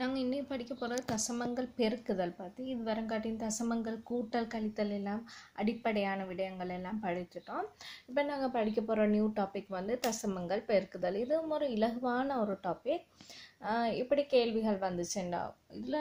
நாங்கள் இன்னும் படிக்க போகிறது தசமங்கள் பெருக்குதல் பார்த்து இது வரங்காட்டின் தசமங்கள் கூட்டல் கழித்தல் எல்லாம் அடிப்படையான விடயங்கள் எல்லாம் படிச்சுட்டோம் இப்போ நாங்கள் படிக்க போகிற நியூ டாபிக் வந்து தசமங்கள் பெருக்குதல் இதுவும் ஒரு இலகுவான ஒரு டாபிக் இப்படி கேள்விகள் வந்துச்சுண்டா இதில்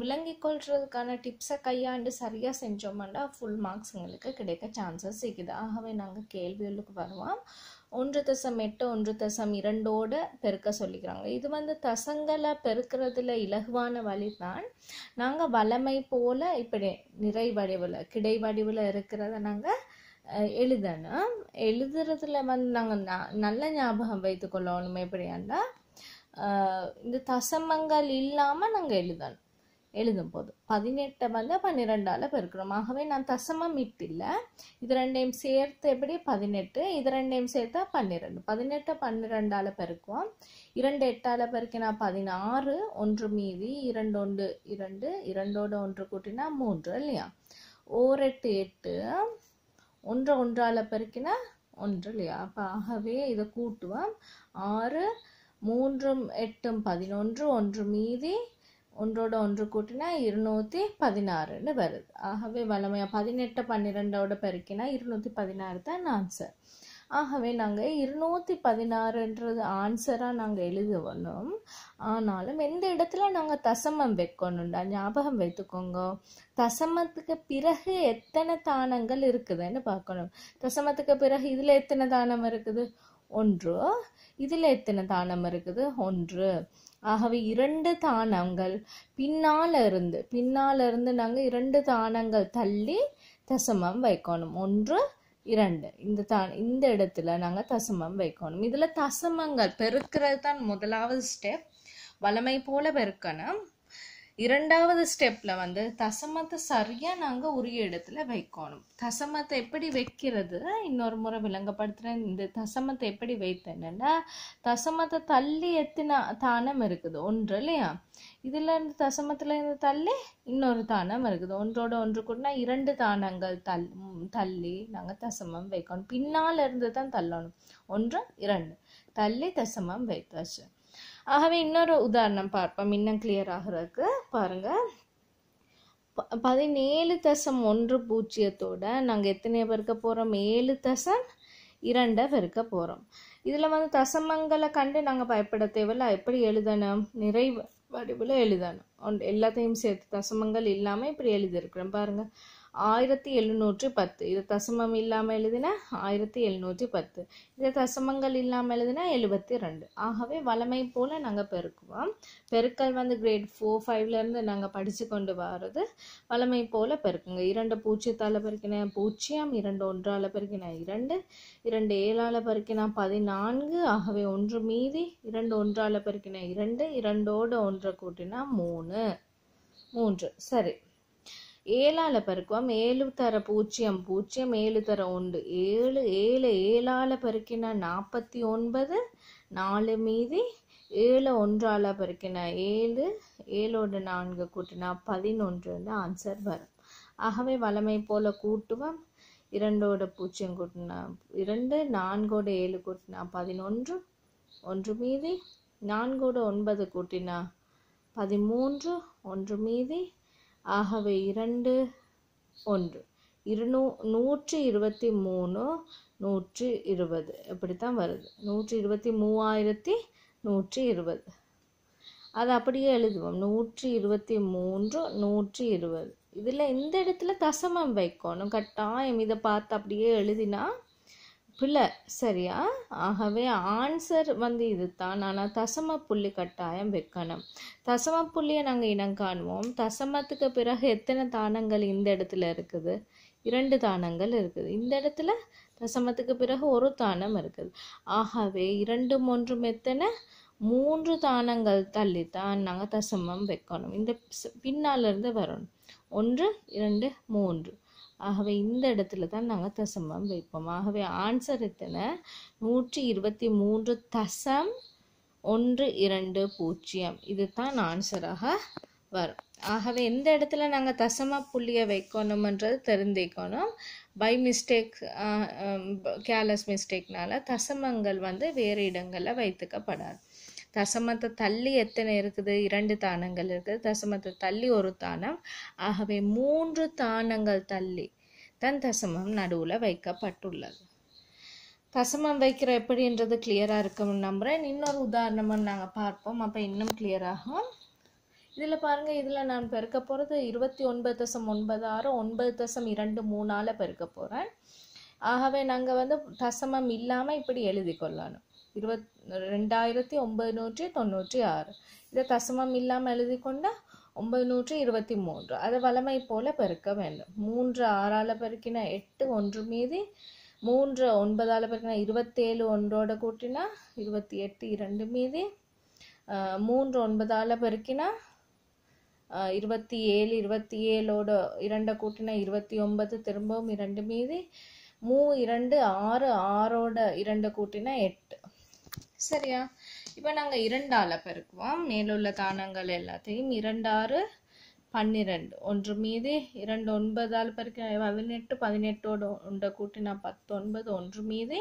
விளங்கி கொள்றதுக்கான டிப்ஸை கையாண்டு சரியாக செஞ்சோம்னா ஃபுல் மார்க்ஸ் எங்களுக்கு கிடைக்க சான்சஸ் இருக்குது ஆகவே நாங்கள் கேள்விகளுக்கு வருவோம் ஒன்று தசம் எட்டு ஒன்று தசம் இரண்டோட பெருக்க சொல்லிக்கிறாங்க இது வந்து தசங்களை பெருக்கிறதுல இலகுவான வழி தான் நாங்கள் வளமை போல் இப்படி நிறை வடிவில் கிடை வடிவில் இருக்கிறத நாங்கள் எழுதணும் எழுதுறதுல வந்து நாங்கள் ந நல்ல ஞாபகம் வைத்துக்கொள்ளணும் எப்படியாண்டா இந்த தசமங்கள் இல்லாமல் நாங்கள் எழுதணும் எழுதும் போது பதினெட்டை வந்து பன்னிரெண்டால் பெருக்கிறோம் ஆகவே நான் தசமம் இல்லை இது ரெண்டையும் சேர்த்து எப்படி பதினெட்டு இது ரெண்டையும் சேர்த்தா பன்னிரெண்டு பதினெட்டை பன்னிரெண்டால் பெருக்குவோம் இரண்டு எட்டால் பெருக்கினா பதினாறு ஒன்று மீதி இரண்டு ஒன்று இரண்டு இரண்டோட ஒன்று கூட்டினா மூன்று இல்லையா ஓர் எட்டு எட்டு ஒன்று ஒன்றால் பெருக்கினா ஒன்று இல்லையா அப்போ ஆகவே இதை கூட்டுவோம் ஆறு மூன்றும் எட்டும் பதினொன்று ஒன்று மீதி ஒன்றோட ஒன்று கூட்டினா இருநூற்றி பதினாறுன்னு வருது ஆகவே வளமையாக பதினெட்டு பன்னிரெண்டோட பெருக்கினா இருநூற்றி பதினாறு தான் ஆன்சர் ஆகவே நாங்கள் இருநூற்றி பதினாறுன்றது ஆன்சராக நாங்கள் எழுதுவணும் ஆனாலும் எந்த இடத்துல நாங்கள் தசமம் வைக்கணும்டா ஞாபகம் வைத்துக்கோங்க தசமத்துக்கு பிறகு எத்தனை தானங்கள் இருக்குதுன்னு பார்க்கணும் தசமத்துக்கு பிறகு இதில் எத்தனை தானம் இருக்குது ஒன்று இதில் எத்தனை தானம் இருக்குது ஒன்று ஆகவே இரண்டு தானங்கள் பின்னால் இருந்து பின்னால் இருந்து நாங்கள் இரண்டு தானங்கள் தள்ளி தசமம் வைக்கணும் ஒன்று இரண்டு இந்த தா இந்த இடத்துல நாங்கள் தசமம் வைக்கணும் இதில் தசமங்கள் பெருக்கிறது தான் முதலாவது ஸ்டெப் வளமை போல பெருக்கணும் இரண்டாவது ஸ்டெப்பில் வந்து தசமத்தை சரியாக நாங்கள் உரிய இடத்துல வைக்கணும் தசமத்தை எப்படி வைக்கிறது இன்னொரு முறை விளங்கப்படுத்துகிறேன் இந்த தசமத்தை எப்படி வைத்தேன்னா தசமத்தை தள்ளி எத்தின தானம் இருக்குது ஒன்று இல்லையா இதில் இருந்து தசமத்துல இருந்து தள்ளி இன்னொரு தானம் இருக்குது ஒன்றோட ஒன்று கூடனா இரண்டு தானங்கள் தள் தள்ளி நாங்கள் தசமம் வைக்கணும் பின்னால் இருந்து தான் தள்ளணும் ஒன்று இரண்டு தள்ளி தசமம் வைத்தாச்சு ஆகவே இன்னொரு உதாரணம் பார்ப்போம் இன்னும் கிளியர் ஆகிறதுக்கு பாருங்க பதினேழு தசம் ஒன்று பூஜ்ஜியத்தோட நாங்கள் எத்தனையை பெருக்க போகிறோம் ஏழு தசம் இரண்டை பெருக்க போகிறோம் இதில் வந்து தசமங்களை கண்டு நாங்கள் பயப்பட தேவையில்ல எப்படி எழுதணும் நிறை வடிவில் எழுதணும் எல்லாத்தையும் சேர்த்து தசமங்கள் இல்லாமல் இப்படி எழுதியிருக்கிறோம் பாருங்கள் ஆயிரத்தி எழுநூற்றி பத்து இது தசமம் இல்லாமல் எழுதினா ஆயிரத்தி எழுநூற்றி பத்து இது தசமங்கள் இல்லாமல் எழுதினா எழுபத்தி ரெண்டு ஆகவே வளமை போல் நாங்கள் பெருக்குவோம் பெருக்கல் வந்து கிரேட் ஃபோர் ஃபைவ்லேருந்து நாங்கள் படித்து கொண்டு வர்றது வளமை போல் பெருக்குங்க இரண்டு பூச்சியத்தால் பெருக்கின பூஜ்ஜியம் இரண்டு ஒன்றால் பெருக்கின இரண்டு இரண்டு ஏழால் பெருக்கினா பதினான்கு ஆகவே ஒன்று மீதி இரண்டு ஒன்றால் பெருக்கின இரண்டு இரண்டோடு ஒன்றை கூட்டினா மூணு மூன்று சரி ஏழால பருக்குவம் ஏழு தர பூஜ்ஜியம் பூஜ்ஜியம் ஏழு தர ஒன்று ஏழு ஏழு ஏழால பருக்கின நாற்பத்தி ஒன்பது நாலு மீதி ஏழு ஒன்றால பெருக்கினா ஏழு ஏழோடு நான்கு கூட்டினா பதினொன்று ஆன்சர் வரும் ஆகவே வளமை போல கூட்டுவோம் இரண்டோட பூஜ்ஜியம் கூட்டினா இரண்டு நான்கோட ஏழு கூட்டினா பதினொன்று ஒன்று மீதி நான்கோட ஒன்பது கூட்டினா பதிமூன்று ஒன்று மீதி ஆகவே இரண்டு ஒன்று இருநூ நூற்றி இருபத்தி மூணு நூற்றி இருபது இப்படித்தான் வருது நூற்றி இருபத்தி மூவாயிரத்தி நூற்றி இருபது அது அப்படியே எழுதுவோம் நூற்றி இருபத்தி மூன்று நூற்றி இருபது இதில் இந்த இடத்துல தசமம் வைக்கணும் கட்டாயம் இதை பார்த்து அப்படியே எழுதினா பிள்ளை சரியா ஆகவே ஆன்சர் வந்து இது தான் ஆனால் தசம புள்ளி கட்டாயம் வைக்கணும் தசம புள்ளியை நாங்கள் இனம் காணுவோம் தசமத்துக்கு பிறகு எத்தனை தானங்கள் இந்த இடத்துல இருக்குது இரண்டு தானங்கள் இருக்குது இந்த இடத்துல தசமத்துக்கு பிறகு ஒரு தானம் இருக்குது ஆகவே இரண்டு ஒன்றும் எத்தனை மூன்று தானங்கள் தள்ளித்தான் நாங்கள் தசமம் வைக்கணும் இந்த பின்னாலிருந்து வரணும் ஒன்று இரண்டு மூன்று ஆகவே இந்த இடத்துல தான் நாங்கள் தசமம் வைப்போம் ஆகவே ஆன்சர் எத்தனை நூற்றி இருபத்தி மூன்று தசம் ஒன்று இரண்டு பூஜ்ஜியம் இது தான் ஆன்சராக வரும் ஆகவே எந்த இடத்துல நாங்கள் தசம புள்ளியை வைக்கணுமன்றது தெரிந்திக்கணும் பை மிஸ்டேக் கேர்லஸ் மிஸ்டேக்னால தசமங்கள் வந்து வேறு இடங்களில் வைத்துக்கப்படாது தசமத்தை தள்ளி எத்தனை இருக்குது இரண்டு தானங்கள் இருக்குது தசமத்தை தள்ளி ஒரு தானம் ஆகவே மூன்று தானங்கள் தள்ளி தன் தசமம் நடுவில் வைக்கப்பட்டுள்ளது தசமம் வைக்கிற எப்படின்றது கிளியராக இருக்கும்னு நம்புகிறேன் இன்னொரு உதாரணமாக நாங்கள் பார்ப்போம் அப்போ இன்னும் கிளியராகும் இதில் பாருங்கள் இதில் நான் பெருக்க போகிறது இருபத்தி ஒன்பது தசம் ஒன்பது ஆறு ஒன்பது தசம் இரண்டு மூணால் பெருக்க போகிறேன் ஆகவே நாங்கள் வந்து தசமம் இல்லாமல் இப்படி எழுதி கொள்ளணும் இருபத் ரெண்டாயிரத்தி ஒம்பது நூற்றி தொண்ணூற்றி ஆறு இதை தசமம் இல்லாமல் எழுதி கொண்டால் ஒன்பது இருபத்தி மூன்று அதை வளமை போல பெருக்க வேண்டும் மூன்று ஆறால் பெருக்கினா எட்டு ஒன்று மீதி மூன்று ஒன்பதால் பெருக்கினா இருபத்தேழு ஒன்றோட கூட்டினா இருபத்தி எட்டு இரண்டு மீதி மூன்று ஒன்பதால் பெருக்கினா இருபத்தி ஏழு இருபத்தி ஏழோட இரண்டை கூட்டினா இருபத்தி ஒன்பது திரும்பவும் இரண்டு மீதி மூ இரண்டு ஆறு ஆறோட இரண்டு கூட்டினா எட்டு சரியா இப்போ நாங்கள் இரண்டால் பெருக்குவோம் மேலுள்ள தானங்கள் எல்லாத்தையும் இரண்டாறு பன்னிரெண்டு ஒன்று மீது இரண்டு ஒன்பதால் பெருக்க பதினெட்டு பதினெட்டோடு உண்டை நான் பத்தொன்பது ஒன்று மீது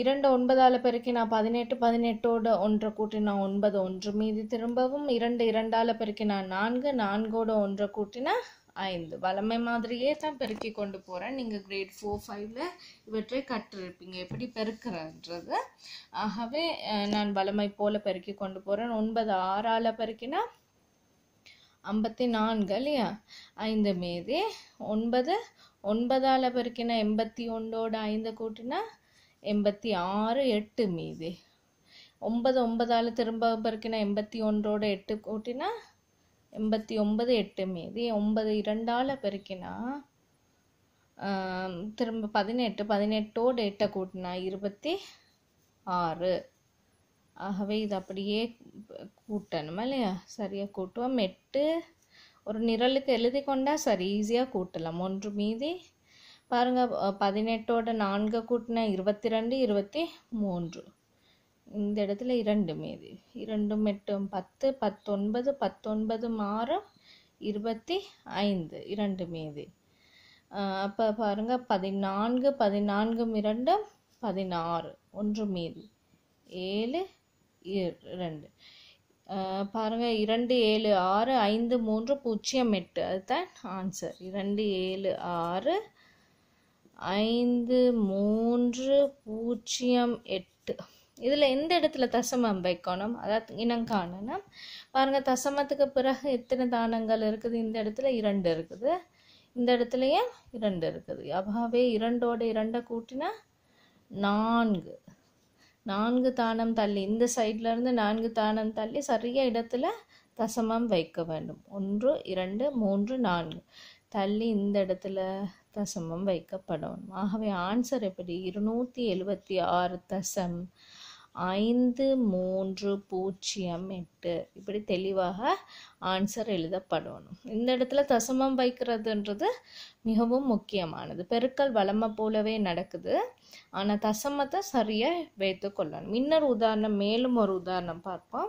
இரண்டு ஒன்பதால் நான் பதினெட்டு பதினெட்டோடு ஒன்றை கூட்டினா ஒன்பது ஒன்று மீதி திரும்பவும் இரண்டு இரண்டால் நான் நான்கு நான்கோடு ஒன்றை கூட்டினா ஐந்து வளமை மாதிரியே தான் பெருக்கி கொண்டு போகிறேன் நீங்கள் கிரேட் ஃபோர் ஃபைவ்ல இவற்றை கற்றிருப்பீங்க எப்படி பெருக்கிறன்றது ஆகவே நான் வளமை போல பெருக்கி கொண்டு போகிறேன் ஒன்பது ஆறால் பெருக்கினா ஐம்பத்தி நான்கு இல்லையா ஐந்து மீதி ஒன்பது ஒன்பதால் பெருக்கினா எண்பத்தி ஒன்றோட ஐந்து கூட்டினா எண்பத்தி ஆறு எட்டு மீதி ஒன்பது ஒன்பதால் திரும்ப பெருக்கினா எண்பத்தி ஒன்றோட எட்டு கூட்டினா எண்பத்தி ஒன்பது எட்டு மீதி ஒன்பது இரண்டால் பெருக்கினா திரும்ப பதினெட்டு பதினெட்டோடு எட்டை கூட்டினா இருபத்தி ஆறு ஆகவே இது அப்படியே கூட்டணுமா இல்லையா சரியாக கூட்டுவோம் எட்டு ஒரு நிரலுக்கு எழுதி கொண்டா சரி ஈஸியாக கூட்டலாம் ஒன்று மீதி பாருங்கள் பதினெட்டோட நான்கு கூட்டினா இருபத்தி ரெண்டு இருபத்தி மூன்று இந்த இடத்துல இரண்டு மீதி இரண்டும் எட்டும் பத்து பத்தொன்பது பத்தொன்பது மாறு இருபத்தி ஐந்து இரண்டு மீதி அப்போ பாருங்கள் பதினான்கு பதினான்கும் இரண்டும் பதினாறு ஒன்று மீதி ஏழு இரண்டு பாருங்கள் இரண்டு ஏழு ஆறு ஐந்து மூன்று பூஜ்ஜியம் எட்டு அதுதான் ஆன்சர் இரண்டு ஏழு ஆறு ஐந்து மூன்று பூஜ்ஜியம் எட்டு இதில் எந்த இடத்துல தசமம் வைக்கணும் அதாவது இனங்காணனா பாருங்கள் தசமத்துக்கு பிறகு எத்தனை தானங்கள் இருக்குது இந்த இடத்துல இரண்டு இருக்குது இந்த இடத்துலையும் இரண்டு இருக்குது அப்பாவே இரண்டோட இரண்டை கூட்டினா நான்கு நான்கு தானம் தள்ளி இந்த சைட்லேருந்து இருந்து நான்கு தானம் தள்ளி சரியா இடத்துல தசமம் வைக்க வேண்டும் ஒன்று இரண்டு மூன்று நான்கு தள்ளி இந்த இடத்துல தசமம் வைக்கப்படணும் ஆகவே ஆன்சர் எப்படி இருநூற்றி எழுபத்தி ஆறு தசம் ஐந்து மூன்று பூஜ்ஜியம் எட்டு இப்படி தெளிவாக ஆன்சர் எழுதப்படணும் இந்த இடத்துல தசமம் வைக்கிறதுன்றது மிகவும் முக்கியமானது பெருக்கல் வளமை போலவே நடக்குது ஆனால் தசமத்தை சரியாக வைத்து கொள்ளணும் இன்னொரு உதாரணம் மேலும் ஒரு உதாரணம் பார்ப்போம்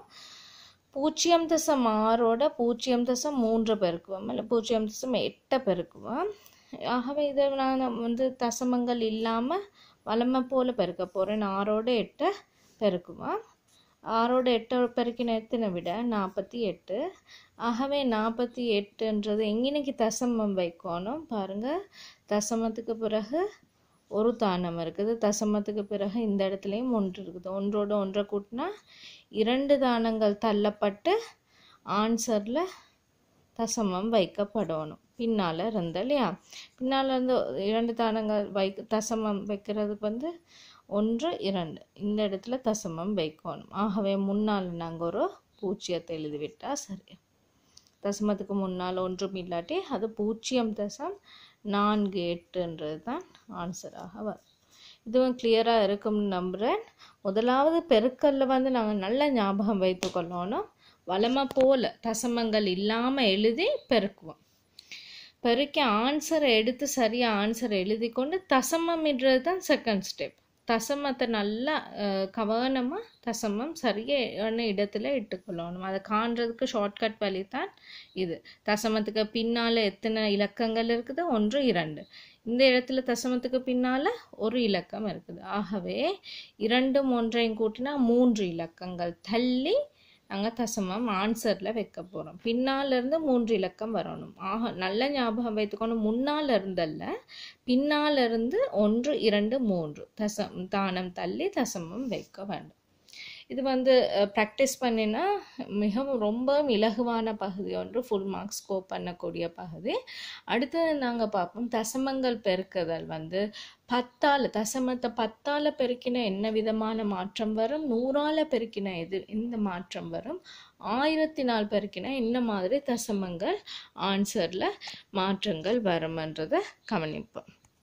பூஜ்ஜியம் தசம் ஆறோட பூஜ்ஜியம் தசம் மூன்று பெருக்குவோம் இல்லை பூஜ்ஜியம் தசம் எட்டை பெருக்குவோம் ஆகவே இதை நான் வந்து தசமங்கள் இல்லாமல் வளமை போல் பெருக்க போகிறேன் ஆறோட எட்டை பெருக்குவோம் ஆறோட எட்டோ எத்தனை விட நாற்பத்தி எட்டு ஆகவே நாற்பத்தி எட்டுன்றது எங்கினைக்கு தசமம் வைக்கணும் பாருங்கள் தசமத்துக்கு பிறகு ஒரு தானம் இருக்குது தசமத்துக்கு பிறகு இந்த இடத்துலையும் ஒன்று இருக்குது ஒன்றோட ஒன்றை கூட்டினா இரண்டு தானங்கள் தள்ளப்பட்டு ஆன்சரில் தசமம் வைக்கப்படணும் பின்னால் இருந்தால் இல்லையா பின்னால் இருந்து இரண்டு தானங்கள் வை தசமம் வைக்கிறதுக்கு வந்து ஒன்று இரண்டு இந்த இடத்துல தசமம் வைக்கணும் ஆகவே முன்னால் நாங்கள் ஒரு பூஜ்ஜியத்தை எழுதிவிட்டால் சரி தசமத்துக்கு முன்னால் ஒன்றும் இல்லாட்டி அது பூஜ்ஜியம் தசம் நான்கு எட்டுன்றது தான் ஆன்சராக வரும் இதுவும் கிளியராக இருக்கும்னு நம்புகிறேன் முதலாவது பெருக்கல்ல வந்து நாங்கள் நல்ல ஞாபகம் வைத்து கொள்ளணும் வளமாக போல தசமங்கள் இல்லாமல் எழுதி பெருக்குவோம் பெருக்கி ஆன்சரை எடுத்து சரியாக ஆன்சரை எழுதி கொண்டு தசமம்ன்றது தான் செகண்ட் ஸ்டெப் தசமத்தை நல்லா கவனமாக தசமம் சரியான இடத்துல இட்டுக்கொள்ளணும் அதை காண்றதுக்கு ஷார்ட்கட் வழி தான் இது தசமத்துக்கு பின்னால் எத்தனை இலக்கங்கள் இருக்குது ஒன்று இரண்டு இந்த இடத்துல தசமத்துக்கு பின்னால் ஒரு இலக்கம் இருக்குது ஆகவே இரண்டும் ஒன்றையும் கூட்டினா மூன்று இலக்கங்கள் தள்ளி நாங்கள் தசமம் ஆன்சரில் வைக்க போகிறோம் பின்னாலேருந்து மூன்று இலக்கம் வரணும் ஆக நல்ல ஞாபகம் வைத்துக்கணும் முன்னால் இருந்தல்ல பின்னாலிருந்து ஒன்று இரண்டு மூன்று தசம் தானம் தள்ளி தசமம் வைக்க வேண்டும் இது வந்து ப்ராக்டிஸ் பண்ணினா மிகவும் ரொம்பவும் இலகுவான பகுதி ஒன்று ஃபுல் மார்க் ஸ்கோர் பண்ணக்கூடிய பகுதி அடுத்து நாங்கள் பார்ப்போம் தசமங்கள் பெருக்குதல் வந்து பத்தால் தசமத்தை பத்தால் பெருக்கின என்ன விதமான மாற்றம் வரும் நூறால் பெருக்கின எது இந்த மாற்றம் வரும் ஆயிரத்தி நாள் பெருக்கினா என்ன மாதிரி தசமங்கள் ஆன்சரில் மாற்றங்கள் வரும்ன்றதை கவனிப்போம்